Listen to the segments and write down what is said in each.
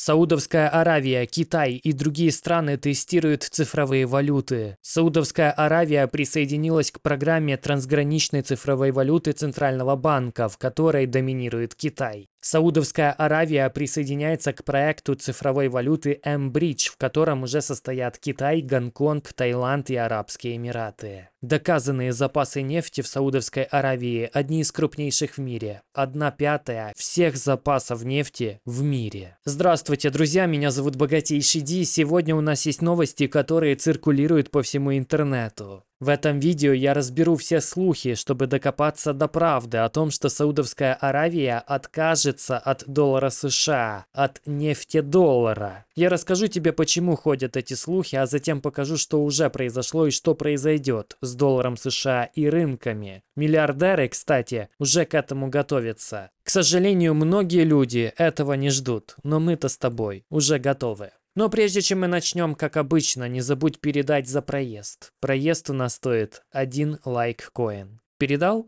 Саудовская Аравия, Китай и другие страны тестируют цифровые валюты. Саудовская Аравия присоединилась к программе трансграничной цифровой валюты Центрального банка, в которой доминирует Китай. Саудовская Аравия присоединяется к проекту цифровой валюты M-Bridge, в котором уже состоят Китай, Гонконг, Таиланд и Арабские Эмираты. Доказанные запасы нефти в Саудовской Аравии одни из крупнейших в мире. Одна пятая всех запасов нефти в мире. Здравствуйте, друзья, меня зовут Богатейший Ди. Сегодня у нас есть новости, которые циркулируют по всему интернету. В этом видео я разберу все слухи, чтобы докопаться до правды о том, что Саудовская Аравия откажется от доллара США, от нефтедоллара. Я расскажу тебе, почему ходят эти слухи, а затем покажу, что уже произошло и что произойдет с долларом США и рынками. Миллиардеры, кстати, уже к этому готовятся. К сожалению, многие люди этого не ждут, но мы-то с тобой уже готовы. Но прежде чем мы начнем, как обычно, не забудь передать за проезд. Проезд у нас стоит 1 лайк коин. Передал?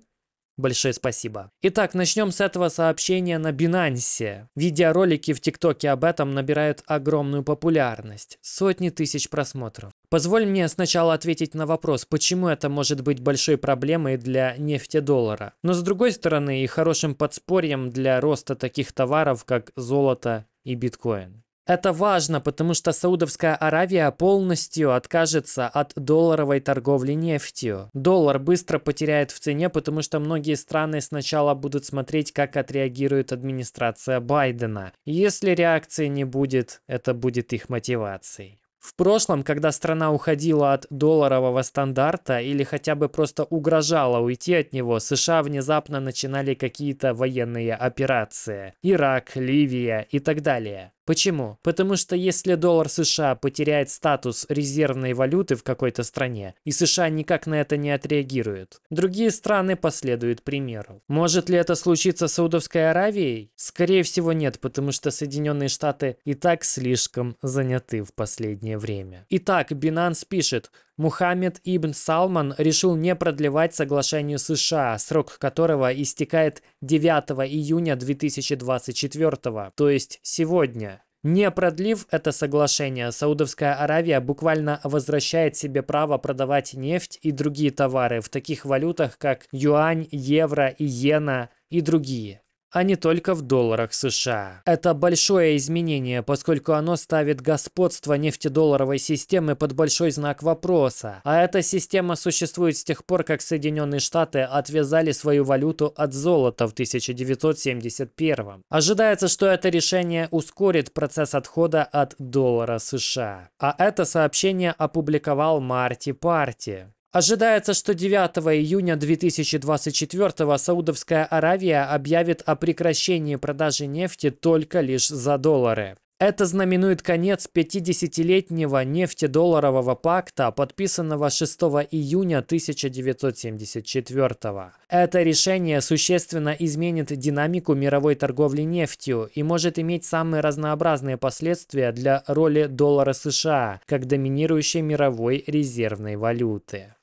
Большое спасибо. Итак, начнем с этого сообщения на Бинансе. Видеоролики в ТикТоке об этом набирают огромную популярность. Сотни тысяч просмотров. Позволь мне сначала ответить на вопрос, почему это может быть большой проблемой для нефтедоллара. Но с другой стороны и хорошим подспорьем для роста таких товаров, как золото и биткоин. Это важно, потому что Саудовская Аравия полностью откажется от долларовой торговли нефтью. Доллар быстро потеряет в цене, потому что многие страны сначала будут смотреть, как отреагирует администрация Байдена. Если реакции не будет, это будет их мотивацией. В прошлом, когда страна уходила от долларового стандарта или хотя бы просто угрожала уйти от него, США внезапно начинали какие-то военные операции. Ирак, Ливия и так далее. Почему? Потому что если доллар США потеряет статус резервной валюты в какой-то стране, и США никак на это не отреагируют, другие страны последуют примеру. Может ли это случиться с Саудовской Аравией? Скорее всего нет, потому что Соединенные Штаты и так слишком заняты в последнее время. Итак, Binance пишет, Мухаммед Ибн Салман решил не продлевать соглашение США, срок которого истекает 9 июня 2024, то есть сегодня. Не продлив это соглашение, Саудовская Аравия буквально возвращает себе право продавать нефть и другие товары в таких валютах, как юань, евро и иена и другие а не только в долларах США. Это большое изменение, поскольку оно ставит господство нефтедолларовой системы под большой знак вопроса. А эта система существует с тех пор, как Соединенные Штаты отвязали свою валюту от золота в 1971. Ожидается, что это решение ускорит процесс отхода от доллара США. А это сообщение опубликовал Марти Парти. Ожидается, что 9 июня 2024 Саудовская Аравия объявит о прекращении продажи нефти только лишь за доллары. Это знаменует конец 50-летнего нефтедолларового пакта, подписанного 6 июня 1974 года. Это решение существенно изменит динамику мировой торговли нефтью и может иметь самые разнообразные последствия для роли доллара США как доминирующей мировой резервной валюты.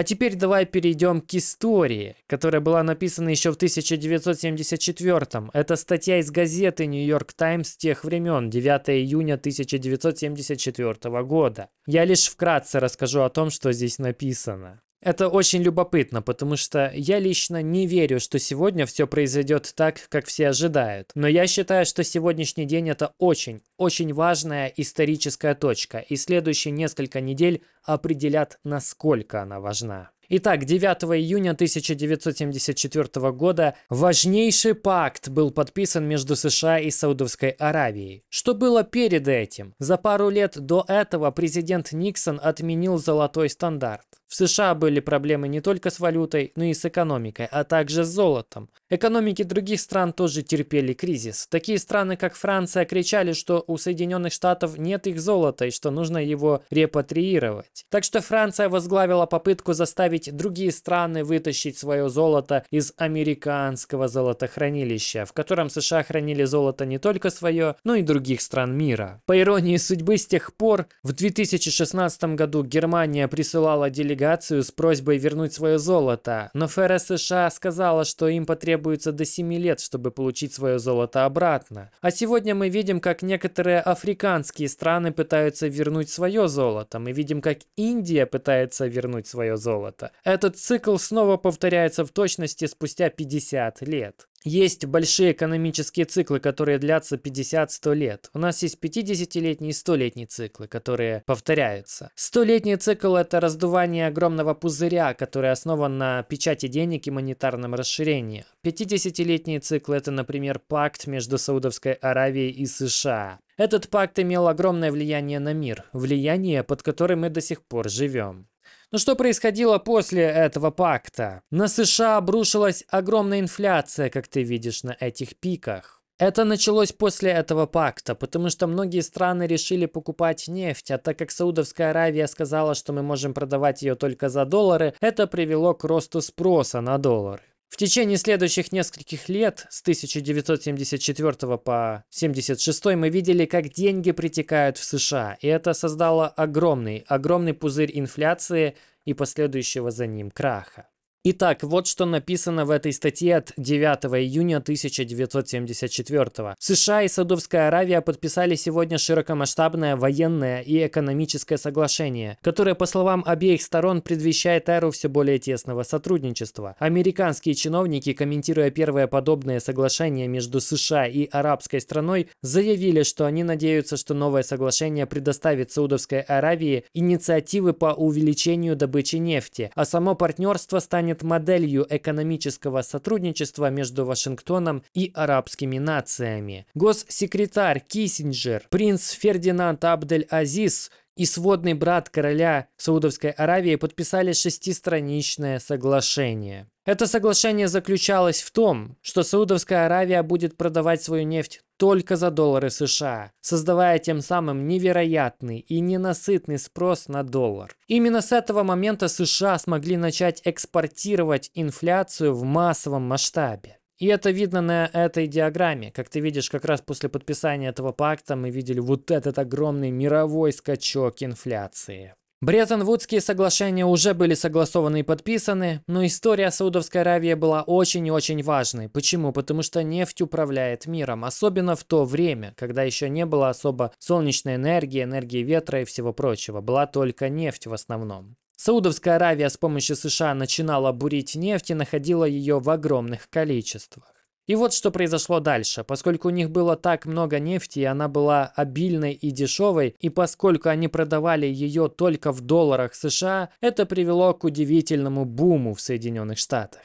А теперь давай перейдем к истории, которая была написана еще в 1974 -м. Это статья из газеты «Нью-Йорк Таймс» тех времен, 9 июня 1974 года. Я лишь вкратце расскажу о том, что здесь написано. Это очень любопытно, потому что я лично не верю, что сегодня все произойдет так, как все ожидают. Но я считаю, что сегодняшний день это очень, очень важная историческая точка, и следующие несколько недель определят, насколько она важна. Итак, 9 июня 1974 года важнейший пакт был подписан между США и Саудовской Аравией. Что было перед этим? За пару лет до этого президент Никсон отменил золотой стандарт. В США были проблемы не только с валютой, но и с экономикой, а также с золотом. Экономики других стран тоже терпели кризис. Такие страны, как Франция, кричали, что у Соединенных Штатов нет их золота и что нужно его репатриировать. Так что Франция возглавила попытку заставить заставить другие страны вытащить свое золото из американского золотохранилища, в котором США хранили золото не только свое, но и других стран мира. По иронии судьбы, с тех пор в 2016 году Германия присылала делегацию с просьбой вернуть свое золото, но ФРС США сказала, что им потребуется до 7 лет, чтобы получить свое золото обратно. А сегодня мы видим, как некоторые африканские страны пытаются вернуть свое золото. Мы видим, как Индия пытается вернуть свое золото. Этот цикл снова повторяется в точности спустя 50 лет. Есть большие экономические циклы, которые длятся 50-100 лет. У нас есть 50-летние и 100-летние циклы, которые повторяются. 100-летний цикл – это раздувание огромного пузыря, который основан на печати денег и монетарном расширении. 50 летний цикл это, например, пакт между Саудовской Аравией и США. Этот пакт имел огромное влияние на мир, влияние, под которым мы до сих пор живем. Но что происходило после этого пакта? На США обрушилась огромная инфляция, как ты видишь на этих пиках. Это началось после этого пакта, потому что многие страны решили покупать нефть, а так как Саудовская Аравия сказала, что мы можем продавать ее только за доллары, это привело к росту спроса на доллары. В течение следующих нескольких лет, с 1974 по 1976, мы видели, как деньги притекают в США, и это создало огромный, огромный пузырь инфляции и последующего за ним краха. Итак, вот что написано в этой статье от 9 июня 1974. США и Саудовская Аравия подписали сегодня широкомасштабное военное и экономическое соглашение, которое, по словам обеих сторон, предвещает эру все более тесного сотрудничества. Американские чиновники, комментируя первое подобное соглашение между США и арабской страной, заявили, что они надеются, что новое соглашение предоставит Саудовской Аравии инициативы по увеличению добычи нефти, а само партнерство станет станет моделью экономического сотрудничества между Вашингтоном и арабскими нациями. Госсекретарь Киссинджер, принц Фердинанд Абдель-Азиз и сводный брат короля Саудовской Аравии подписали шестистраничное соглашение. Это соглашение заключалось в том, что Саудовская Аравия будет продавать свою нефть только за доллары США, создавая тем самым невероятный и ненасытный спрос на доллар. Именно с этого момента США смогли начать экспортировать инфляцию в массовом масштабе. И это видно на этой диаграмме. Как ты видишь, как раз после подписания этого пакта мы видели вот этот огромный мировой скачок инфляции. Бреттон-Вудские соглашения уже были согласованы и подписаны, но история Саудовской Аравии была очень и очень важной. Почему? Потому что нефть управляет миром, особенно в то время, когда еще не было особо солнечной энергии, энергии ветра и всего прочего. Была только нефть в основном. Саудовская Аравия с помощью США начинала бурить нефть и находила ее в огромных количествах. И вот что произошло дальше. Поскольку у них было так много нефти, и она была обильной и дешевой, и поскольку они продавали ее только в долларах США, это привело к удивительному буму в Соединенных Штатах.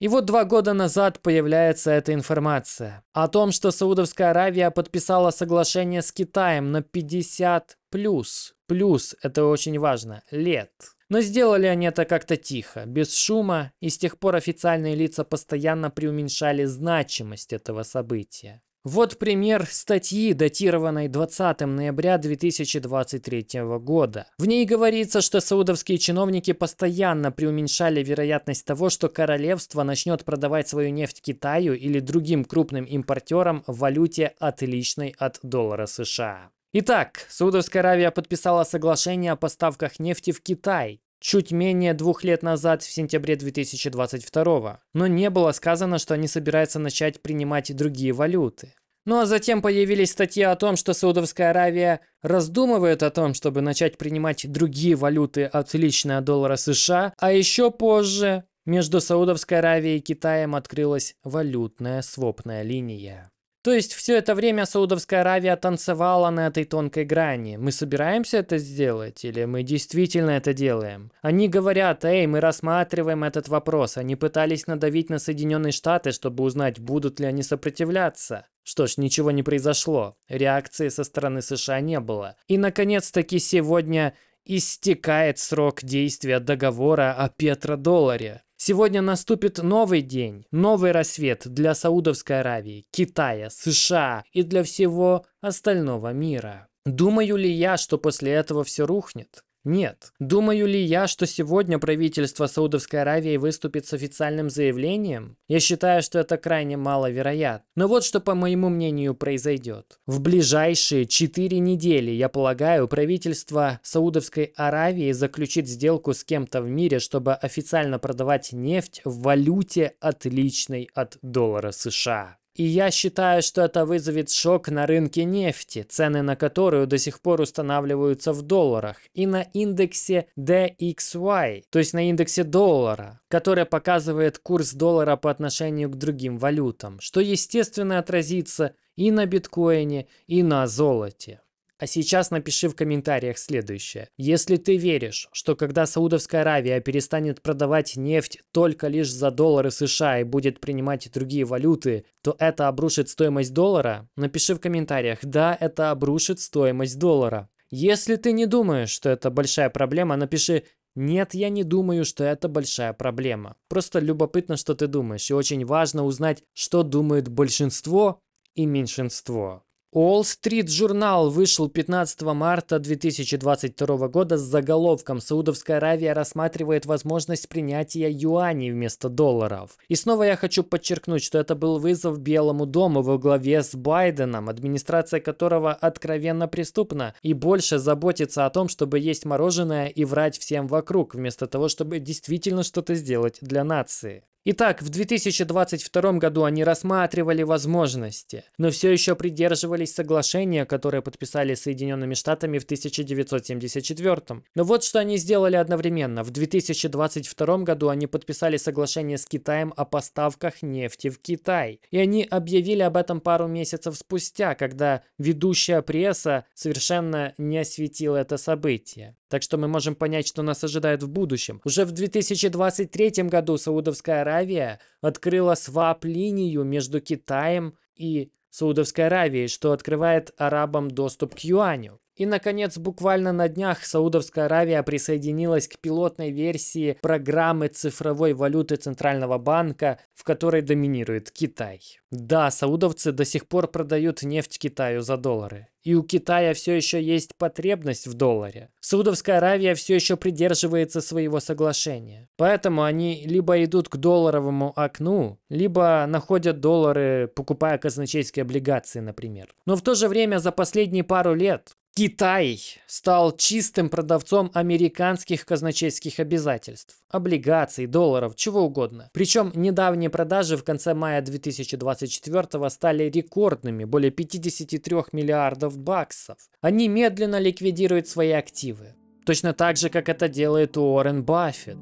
И вот два года назад появляется эта информация о том, что Саудовская Аравия подписала соглашение с Китаем на 50 плюс, плюс, это очень важно, лет. Но сделали они это как-то тихо, без шума, и с тех пор официальные лица постоянно преуменьшали значимость этого события. Вот пример статьи, датированной 20 ноября 2023 года. В ней говорится, что саудовские чиновники постоянно преуменьшали вероятность того, что королевство начнет продавать свою нефть Китаю или другим крупным импортерам в валюте, отличной от доллара США. Итак, Саудовская Аравия подписала соглашение о поставках нефти в Китай, чуть менее двух лет назад, в сентябре 2022, но не было сказано, что они собираются начать принимать другие валюты. Ну а затем появились статьи о том, что Саудовская Аравия раздумывает о том, чтобы начать принимать другие валюты, отличные от доллара США, а еще позже между Саудовской Аравией и Китаем открылась валютная свопная линия. То есть все это время Саудовская Аравия танцевала на этой тонкой грани. Мы собираемся это сделать или мы действительно это делаем? Они говорят, эй, мы рассматриваем этот вопрос. Они пытались надавить на Соединенные Штаты, чтобы узнать, будут ли они сопротивляться. Что ж, ничего не произошло. Реакции со стороны США не было. И, наконец-таки, сегодня истекает срок действия договора о петродолларе. Сегодня наступит новый день, новый рассвет для Саудовской Аравии, Китая, США и для всего остального мира. Думаю ли я, что после этого все рухнет? Нет. Думаю ли я, что сегодня правительство Саудовской Аравии выступит с официальным заявлением? Я считаю, что это крайне маловероятно. Но вот что, по моему мнению, произойдет. В ближайшие 4 недели, я полагаю, правительство Саудовской Аравии заключит сделку с кем-то в мире, чтобы официально продавать нефть в валюте, отличной от доллара США. И я считаю, что это вызовет шок на рынке нефти, цены на которую до сих пор устанавливаются в долларах, и на индексе DXY, то есть на индексе доллара, который показывает курс доллара по отношению к другим валютам, что естественно отразится и на биткоине, и на золоте. А сейчас напиши в комментариях следующее. Если ты веришь, что когда Саудовская Аравия перестанет продавать нефть только лишь за доллары США и будет принимать другие валюты, то это обрушит стоимость доллара, напиши в комментариях «Да, это обрушит стоимость доллара». Если ты не думаешь, что это большая проблема, напиши нет, я не думаю, что это большая проблема. Просто любопытно, что ты думаешь, и очень важно узнать, что думает большинство и меньшинство. Wall Street Journal вышел 15 марта 2022 года с заголовком «Саудовская Аравия рассматривает возможность принятия юаней вместо долларов». И снова я хочу подчеркнуть, что это был вызов Белому дому во главе с Байденом, администрация которого откровенно преступна и больше заботится о том, чтобы есть мороженое и врать всем вокруг, вместо того, чтобы действительно что-то сделать для нации. Итак, в 2022 году они рассматривали возможности, но все еще придерживались соглашения, которое подписали Соединенными Штатами в 1974. Но вот что они сделали одновременно. В 2022 году они подписали соглашение с Китаем о поставках нефти в Китай. И они объявили об этом пару месяцев спустя, когда ведущая пресса совершенно не осветила это событие. Так что мы можем понять, что нас ожидает в будущем. Уже в 2023 году Саудовская Аравия открыла свап-линию между Китаем и Саудовской Аравией, что открывает арабам доступ к юаню. И, наконец, буквально на днях Саудовская Аравия присоединилась к пилотной версии программы цифровой валюты Центрального банка, в которой доминирует Китай. Да, саудовцы до сих пор продают нефть Китаю за доллары. И у Китая все еще есть потребность в долларе. Саудовская Аравия все еще придерживается своего соглашения. Поэтому они либо идут к долларовому окну, либо находят доллары, покупая казначейские облигации, например. Но в то же время за последние пару лет Китай стал чистым продавцом американских казначейских обязательств, облигаций, долларов, чего угодно. Причем недавние продажи в конце мая 2024 стали рекордными, более 53 миллиардов миллионов баксов. Они медленно ликвидируют свои активы. Точно так же, как это делает Уоррен Баффет.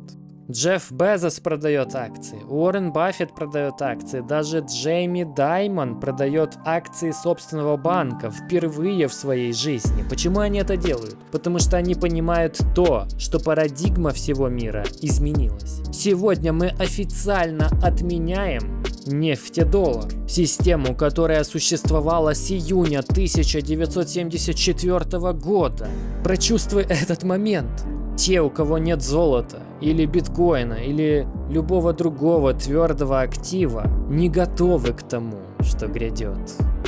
Джефф Безос продает акции, Уоррен Баффет продает акции, даже Джейми Даймон продает акции собственного банка впервые в своей жизни. Почему они это делают? Потому что они понимают то, что парадигма всего мира изменилась. Сегодня мы официально отменяем нефтедоллар. Систему, которая существовала с июня 1974 года. Прочувствуй этот момент. Те, у кого нет золота, или биткоина, или любого другого твердого актива, не готовы к тому, что грядет.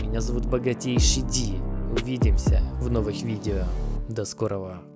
Меня зовут Богатейший Ди. Увидимся в новых видео. До скорого.